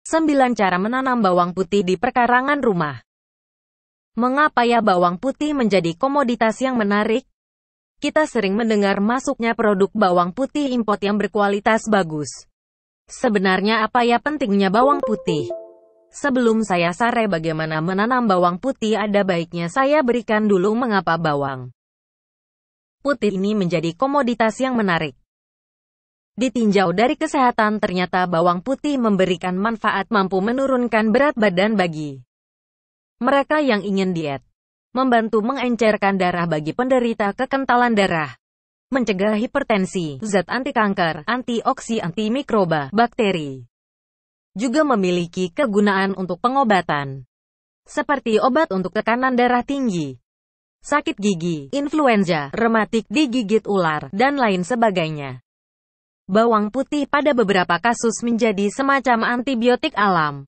9. Cara menanam bawang putih di perkarangan rumah Mengapa ya bawang putih menjadi komoditas yang menarik? Kita sering mendengar masuknya produk bawang putih import yang berkualitas bagus. Sebenarnya apa ya pentingnya bawang putih? Sebelum saya sare bagaimana menanam bawang putih ada baiknya saya berikan dulu mengapa bawang putih ini menjadi komoditas yang menarik. Ditinjau dari kesehatan ternyata bawang putih memberikan manfaat mampu menurunkan berat badan bagi mereka yang ingin diet. Membantu mengencerkan darah bagi penderita kekentalan darah. Mencegah hipertensi, zat anti kanker, antioksi, anti mikroba, bakteri. Juga memiliki kegunaan untuk pengobatan. Seperti obat untuk tekanan darah tinggi, sakit gigi, influenza, rematik digigit ular, dan lain sebagainya. Bawang putih pada beberapa kasus menjadi semacam antibiotik alam.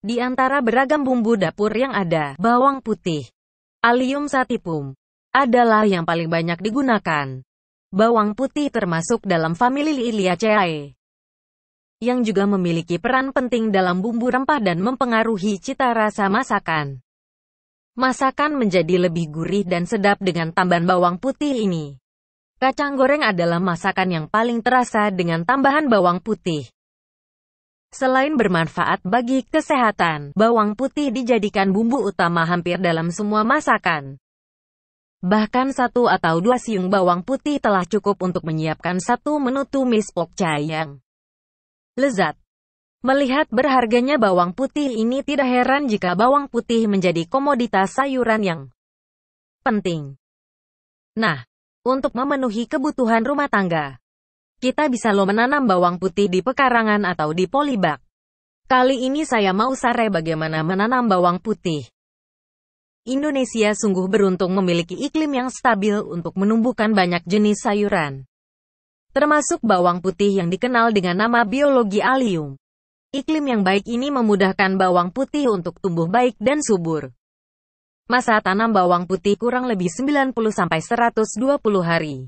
Di antara beragam bumbu dapur yang ada, bawang putih, (alium satipum, adalah yang paling banyak digunakan. Bawang putih termasuk dalam famili Liliaceae, yang juga memiliki peran penting dalam bumbu rempah dan mempengaruhi cita rasa masakan. Masakan menjadi lebih gurih dan sedap dengan tambahan bawang putih ini. Kacang goreng adalah masakan yang paling terasa dengan tambahan bawang putih. Selain bermanfaat bagi kesehatan, bawang putih dijadikan bumbu utama hampir dalam semua masakan. Bahkan satu atau dua siung bawang putih telah cukup untuk menyiapkan satu menu tumis pokcay yang lezat. Melihat berharganya bawang putih ini tidak heran jika bawang putih menjadi komoditas sayuran yang penting. Nah, untuk memenuhi kebutuhan rumah tangga. Kita bisa lo menanam bawang putih di pekarangan atau di polybag. Kali ini saya mau sare bagaimana menanam bawang putih. Indonesia sungguh beruntung memiliki iklim yang stabil untuk menumbuhkan banyak jenis sayuran. Termasuk bawang putih yang dikenal dengan nama biologi alium. Iklim yang baik ini memudahkan bawang putih untuk tumbuh baik dan subur. Masa tanam bawang putih kurang lebih 90-120 hari.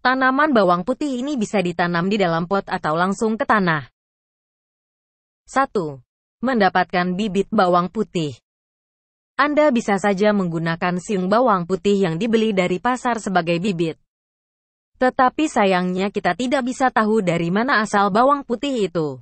Tanaman bawang putih ini bisa ditanam di dalam pot atau langsung ke tanah. 1. Mendapatkan bibit bawang putih. Anda bisa saja menggunakan siung bawang putih yang dibeli dari pasar sebagai bibit. Tetapi sayangnya kita tidak bisa tahu dari mana asal bawang putih itu.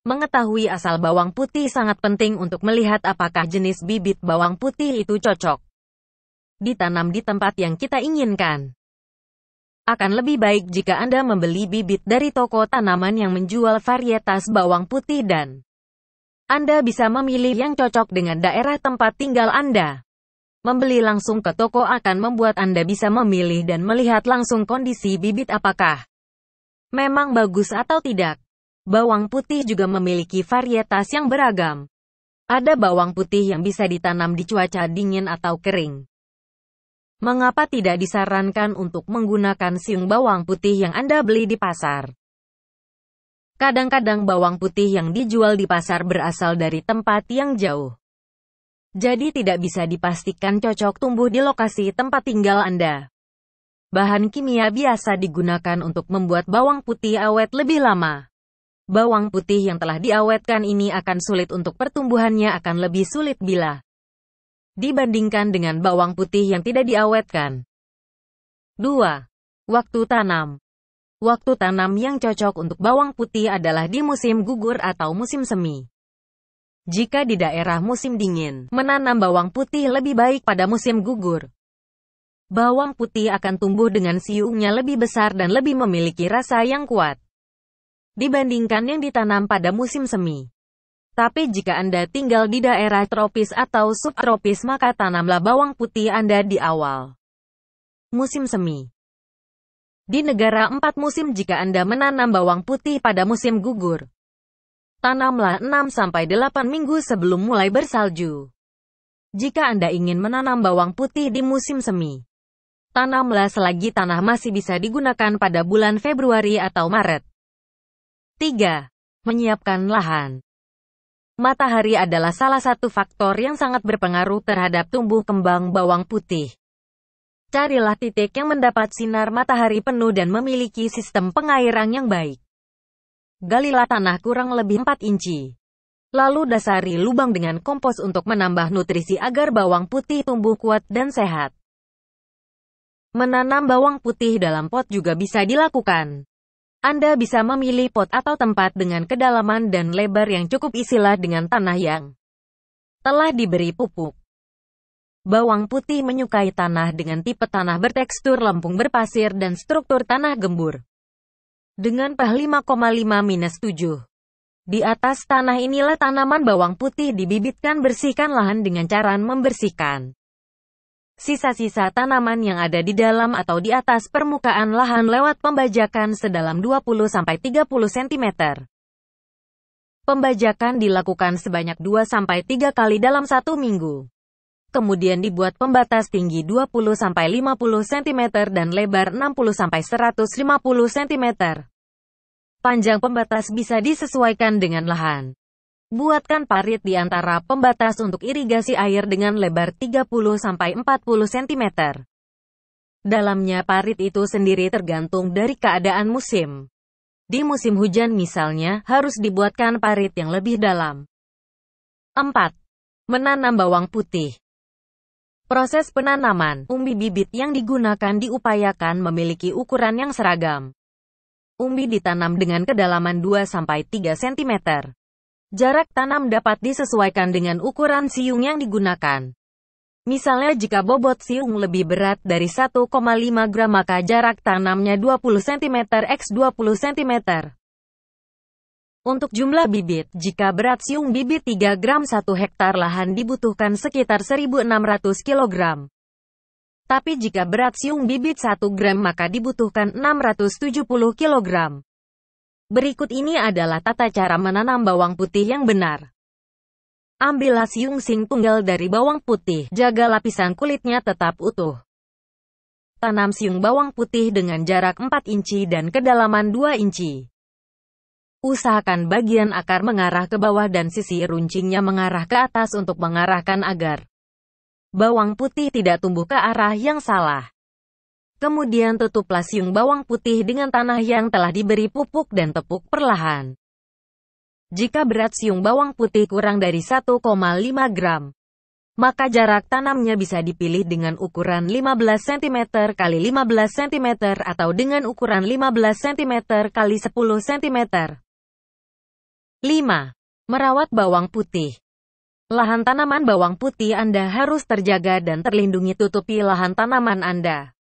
Mengetahui asal bawang putih sangat penting untuk melihat apakah jenis bibit bawang putih itu cocok ditanam di tempat yang kita inginkan. Akan lebih baik jika Anda membeli bibit dari toko tanaman yang menjual varietas bawang putih dan Anda bisa memilih yang cocok dengan daerah tempat tinggal Anda. Membeli langsung ke toko akan membuat Anda bisa memilih dan melihat langsung kondisi bibit apakah memang bagus atau tidak. Bawang putih juga memiliki varietas yang beragam. Ada bawang putih yang bisa ditanam di cuaca dingin atau kering. Mengapa tidak disarankan untuk menggunakan siung bawang putih yang Anda beli di pasar? Kadang-kadang bawang putih yang dijual di pasar berasal dari tempat yang jauh. Jadi tidak bisa dipastikan cocok tumbuh di lokasi tempat tinggal Anda. Bahan kimia biasa digunakan untuk membuat bawang putih awet lebih lama bawang putih yang telah diawetkan ini akan sulit untuk pertumbuhannya akan lebih sulit bila dibandingkan dengan bawang putih yang tidak diawetkan. 2. Waktu tanam Waktu tanam yang cocok untuk bawang putih adalah di musim gugur atau musim semi. Jika di daerah musim dingin, menanam bawang putih lebih baik pada musim gugur. Bawang putih akan tumbuh dengan siungnya lebih besar dan lebih memiliki rasa yang kuat dibandingkan yang ditanam pada musim semi. Tapi jika Anda tinggal di daerah tropis atau subtropis maka tanamlah bawang putih Anda di awal musim semi. Di negara empat musim jika Anda menanam bawang putih pada musim gugur, tanamlah 6-8 minggu sebelum mulai bersalju. Jika Anda ingin menanam bawang putih di musim semi, tanamlah selagi tanah masih bisa digunakan pada bulan Februari atau Maret. 3. Menyiapkan lahan Matahari adalah salah satu faktor yang sangat berpengaruh terhadap tumbuh kembang bawang putih. Carilah titik yang mendapat sinar matahari penuh dan memiliki sistem pengairan yang baik. Galilah tanah kurang lebih 4 inci. Lalu dasari lubang dengan kompos untuk menambah nutrisi agar bawang putih tumbuh kuat dan sehat. Menanam bawang putih dalam pot juga bisa dilakukan. Anda bisa memilih pot atau tempat dengan kedalaman dan lebar yang cukup isilah dengan tanah yang telah diberi pupuk. Bawang putih menyukai tanah dengan tipe tanah bertekstur lempung berpasir dan struktur tanah gembur. Dengan pH 5,5-7. Di atas tanah inilah tanaman bawang putih dibibitkan bersihkan lahan dengan cara membersihkan sisa-sisa tanaman yang ada di dalam atau di atas permukaan lahan lewat pembajakan sedalam 20-30 cm. Pembajakan dilakukan sebanyak 2-3 kali dalam satu minggu. Kemudian dibuat pembatas tinggi 20-50 cm dan lebar 60-150 cm. Panjang pembatas bisa disesuaikan dengan lahan. Buatkan parit di antara pembatas untuk irigasi air dengan lebar 30-40 cm. Dalamnya parit itu sendiri tergantung dari keadaan musim. Di musim hujan misalnya, harus dibuatkan parit yang lebih dalam. 4. Menanam bawang putih Proses penanaman umbi bibit yang digunakan diupayakan memiliki ukuran yang seragam. Umbi ditanam dengan kedalaman 2-3 cm Jarak tanam dapat disesuaikan dengan ukuran siung yang digunakan. Misalnya jika bobot siung lebih berat dari 1,5 gram maka jarak tanamnya 20 cm x 20 cm. Untuk jumlah bibit, jika berat siung bibit 3 gram 1 hektar lahan dibutuhkan sekitar 1.600 kg. Tapi jika berat siung bibit 1 gram maka dibutuhkan 670 kg. Berikut ini adalah tata cara menanam bawang putih yang benar. Ambillah siung sing tunggal dari bawang putih, jaga lapisan kulitnya tetap utuh. Tanam siung bawang putih dengan jarak 4 inci dan kedalaman 2 inci. Usahakan bagian akar mengarah ke bawah dan sisi runcingnya mengarah ke atas untuk mengarahkan agar bawang putih tidak tumbuh ke arah yang salah. Kemudian tutuplah siung bawang putih dengan tanah yang telah diberi pupuk dan tepuk perlahan. Jika berat siung bawang putih kurang dari 1,5 gram, maka jarak tanamnya bisa dipilih dengan ukuran 15 cm x 15 cm atau dengan ukuran 15 cm x 10 cm. 5. Merawat bawang putih. Lahan tanaman bawang putih Anda harus terjaga dan terlindungi tutupi lahan tanaman Anda.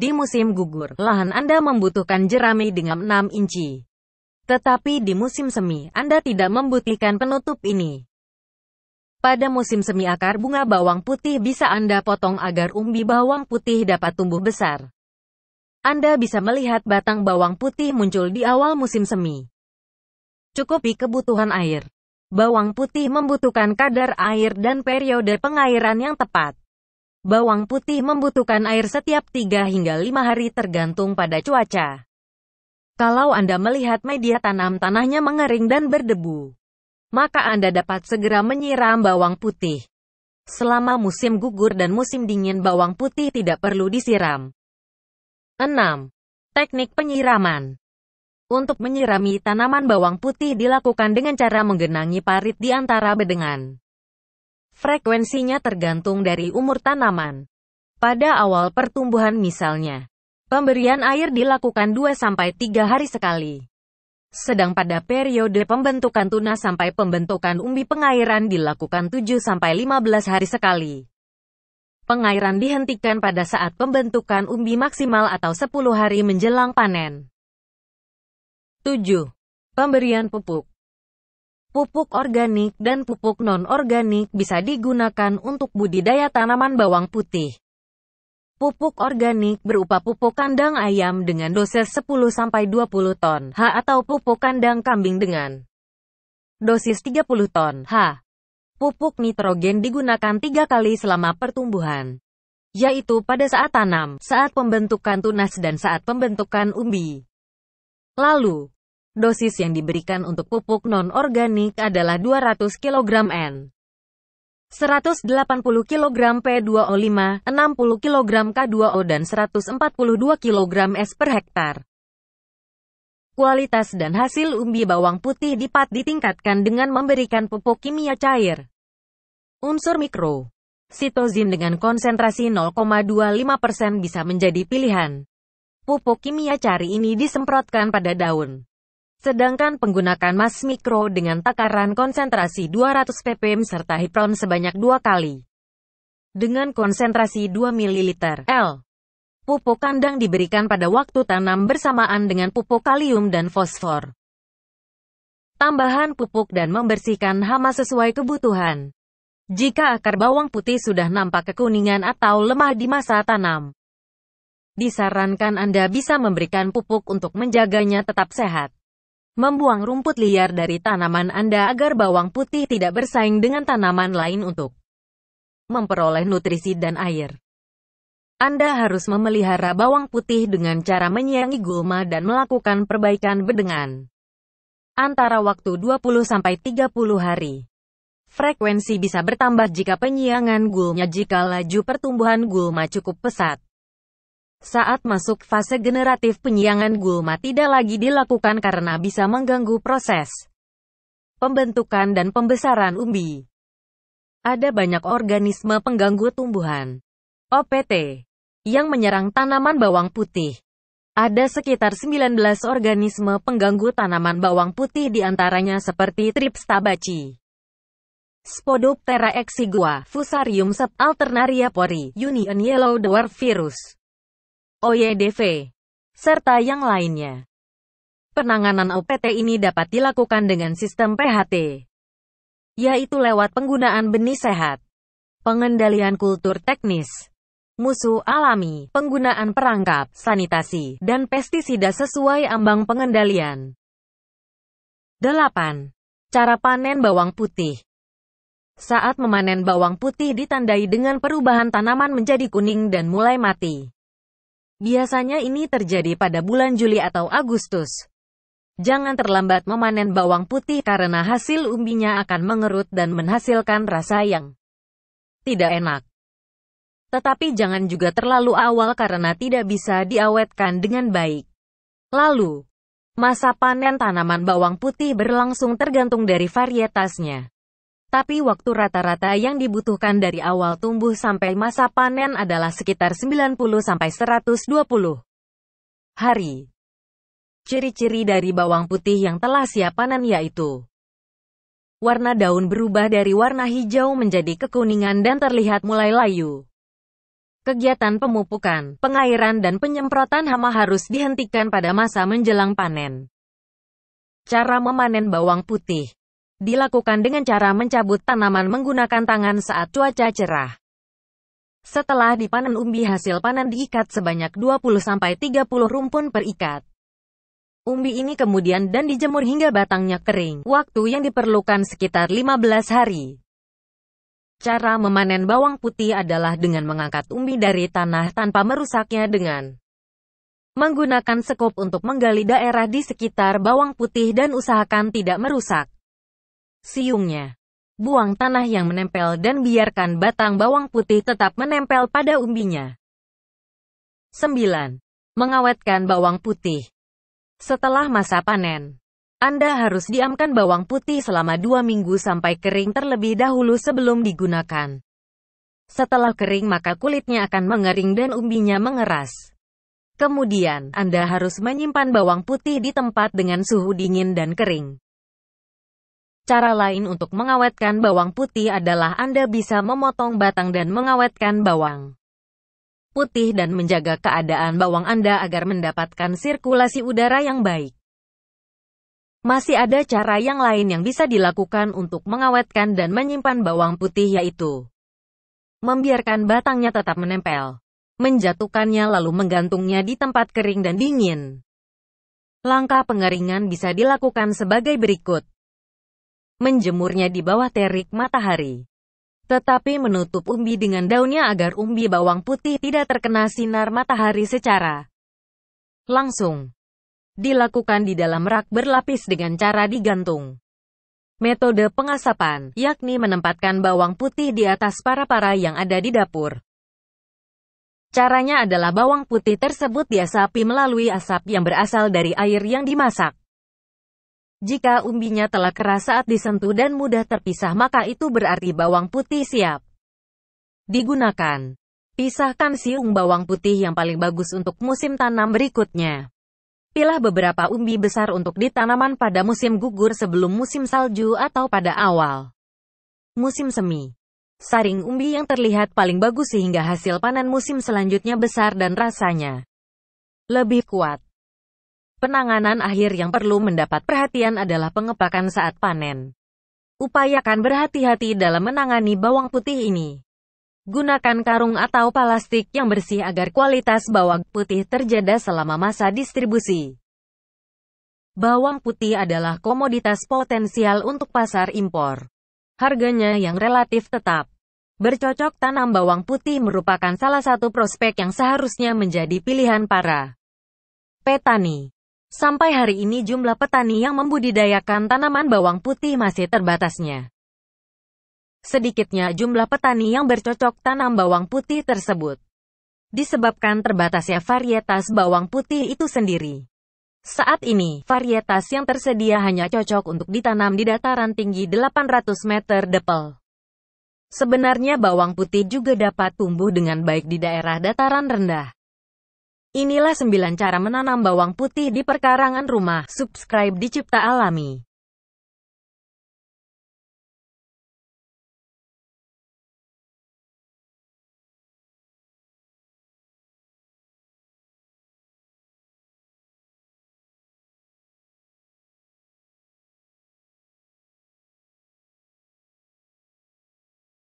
Di musim gugur, lahan Anda membutuhkan jerami dengan 6 inci. Tetapi di musim semi, Anda tidak membutuhkan penutup ini. Pada musim semi akar bunga bawang putih bisa Anda potong agar umbi bawang putih dapat tumbuh besar. Anda bisa melihat batang bawang putih muncul di awal musim semi. Cukupi kebutuhan air. Bawang putih membutuhkan kadar air dan periode pengairan yang tepat. Bawang putih membutuhkan air setiap 3 hingga 5 hari tergantung pada cuaca. Kalau Anda melihat media tanam tanahnya mengering dan berdebu, maka Anda dapat segera menyiram bawang putih. Selama musim gugur dan musim dingin bawang putih tidak perlu disiram. 6. Teknik penyiraman Untuk menyirami tanaman bawang putih dilakukan dengan cara menggenangi parit di antara bedengan. Frekuensinya tergantung dari umur tanaman. Pada awal pertumbuhan misalnya, pemberian air dilakukan 2-3 hari sekali. Sedang pada periode pembentukan tunas sampai pembentukan umbi pengairan dilakukan 7-15 hari sekali. Pengairan dihentikan pada saat pembentukan umbi maksimal atau 10 hari menjelang panen. 7. Pemberian pupuk Pupuk organik dan pupuk non-organik bisa digunakan untuk budidaya tanaman bawang putih. Pupuk organik berupa pupuk kandang ayam dengan dosis 10-20 ton H atau pupuk kandang kambing dengan dosis 30 ton H. Pupuk nitrogen digunakan tiga kali selama pertumbuhan, yaitu pada saat tanam, saat pembentukan tunas dan saat pembentukan umbi. Lalu, dosis yang diberikan untuk pupuk non-organik adalah 200 kg N. 180 kg P2O5, 60 kg K2O dan 142 kg S per hektar. Kualitas dan hasil umbi bawang putih dipat ditingkatkan dengan memberikan pupuk kimia cair. Unsur mikro. Sitozin dengan konsentrasi 0,25% bisa menjadi pilihan. Pupuk kimia cair ini disemprotkan pada daun. Sedangkan penggunaan mas mikro dengan takaran konsentrasi 200 ppm serta hipron sebanyak dua kali dengan konsentrasi 2 ml. L. Pupuk kandang diberikan pada waktu tanam bersamaan dengan pupuk kalium dan fosfor. Tambahan pupuk dan membersihkan hama sesuai kebutuhan. Jika akar bawang putih sudah nampak kekuningan atau lemah di masa tanam, disarankan Anda bisa memberikan pupuk untuk menjaganya tetap sehat. Membuang rumput liar dari tanaman Anda agar bawang putih tidak bersaing dengan tanaman lain untuk memperoleh nutrisi dan air. Anda harus memelihara bawang putih dengan cara menyiangi gulma dan melakukan perbaikan bedengan. Antara waktu 20-30 hari. Frekuensi bisa bertambah jika penyiangan gulma jika laju pertumbuhan gulma cukup pesat. Saat masuk fase generatif penyiangan gulma tidak lagi dilakukan karena bisa mengganggu proses pembentukan dan pembesaran umbi. Ada banyak organisme pengganggu tumbuhan OPT yang menyerang tanaman bawang putih. Ada sekitar 19 organisme pengganggu tanaman bawang putih diantaranya seperti Trips tabaci, Spodoptera exigua, Fusarium subalternaria Alternaria pori, Union Yellow Dwarf Virus. OYDV, serta yang lainnya. Penanganan OPT ini dapat dilakukan dengan sistem PHT, yaitu lewat penggunaan benih sehat, pengendalian kultur teknis, musuh alami, penggunaan perangkap, sanitasi, dan pestisida sesuai ambang pengendalian. 8. Cara panen bawang putih Saat memanen bawang putih ditandai dengan perubahan tanaman menjadi kuning dan mulai mati. Biasanya ini terjadi pada bulan Juli atau Agustus. Jangan terlambat memanen bawang putih karena hasil umbinya akan mengerut dan menghasilkan rasa yang tidak enak. Tetapi jangan juga terlalu awal karena tidak bisa diawetkan dengan baik. Lalu, masa panen tanaman bawang putih berlangsung tergantung dari varietasnya tapi waktu rata-rata yang dibutuhkan dari awal tumbuh sampai masa panen adalah sekitar 90 sampai 120 hari. Ciri-ciri dari bawang putih yang telah siap panen yaitu Warna daun berubah dari warna hijau menjadi kekuningan dan terlihat mulai layu. Kegiatan pemupukan, pengairan dan penyemprotan hama harus dihentikan pada masa menjelang panen. Cara memanen bawang putih dilakukan dengan cara mencabut tanaman menggunakan tangan saat cuaca cerah. Setelah dipanen umbi hasil panen diikat sebanyak 20-30 rumpun per ikat. Umbi ini kemudian dan dijemur hingga batangnya kering, waktu yang diperlukan sekitar 15 hari. Cara memanen bawang putih adalah dengan mengangkat umbi dari tanah tanpa merusaknya dengan menggunakan sekop untuk menggali daerah di sekitar bawang putih dan usahakan tidak merusak siungnya. Buang tanah yang menempel dan biarkan batang bawang putih tetap menempel pada umbinya. 9. Mengawetkan bawang putih. Setelah masa panen, Anda harus diamkan bawang putih selama dua minggu sampai kering terlebih dahulu sebelum digunakan. Setelah kering maka kulitnya akan mengering dan umbinya mengeras. Kemudian, Anda harus menyimpan bawang putih di tempat dengan suhu dingin dan kering. Cara lain untuk mengawetkan bawang putih adalah Anda bisa memotong batang dan mengawetkan bawang putih dan menjaga keadaan bawang Anda agar mendapatkan sirkulasi udara yang baik. Masih ada cara yang lain yang bisa dilakukan untuk mengawetkan dan menyimpan bawang putih yaitu membiarkan batangnya tetap menempel, menjatuhkannya lalu menggantungnya di tempat kering dan dingin. Langkah pengeringan bisa dilakukan sebagai berikut menjemurnya di bawah terik matahari. Tetapi menutup umbi dengan daunnya agar umbi bawang putih tidak terkena sinar matahari secara langsung. Dilakukan di dalam rak berlapis dengan cara digantung. Metode pengasapan, yakni menempatkan bawang putih di atas para-para yang ada di dapur. Caranya adalah bawang putih tersebut diasapi melalui asap yang berasal dari air yang dimasak. Jika umbinya telah keras saat disentuh dan mudah terpisah maka itu berarti bawang putih siap digunakan. Pisahkan siung bawang putih yang paling bagus untuk musim tanam berikutnya. Pilah beberapa umbi besar untuk ditanaman pada musim gugur sebelum musim salju atau pada awal musim semi. Saring umbi yang terlihat paling bagus sehingga hasil panen musim selanjutnya besar dan rasanya lebih kuat. Penanganan akhir yang perlu mendapat perhatian adalah pengepakan saat panen. Upayakan berhati-hati dalam menangani bawang putih ini. Gunakan karung atau plastik yang bersih agar kualitas bawang putih terjaga selama masa distribusi. Bawang putih adalah komoditas potensial untuk pasar impor. Harganya yang relatif tetap. Bercocok tanam bawang putih merupakan salah satu prospek yang seharusnya menjadi pilihan para petani. Sampai hari ini jumlah petani yang membudidayakan tanaman bawang putih masih terbatasnya. Sedikitnya jumlah petani yang bercocok tanam bawang putih tersebut. Disebabkan terbatasnya varietas bawang putih itu sendiri. Saat ini, varietas yang tersedia hanya cocok untuk ditanam di dataran tinggi 800 meter depel. Sebenarnya bawang putih juga dapat tumbuh dengan baik di daerah dataran rendah. Inilah 9 cara menanam bawang putih di perkarangan rumah. Subscribe di Cipta Alami.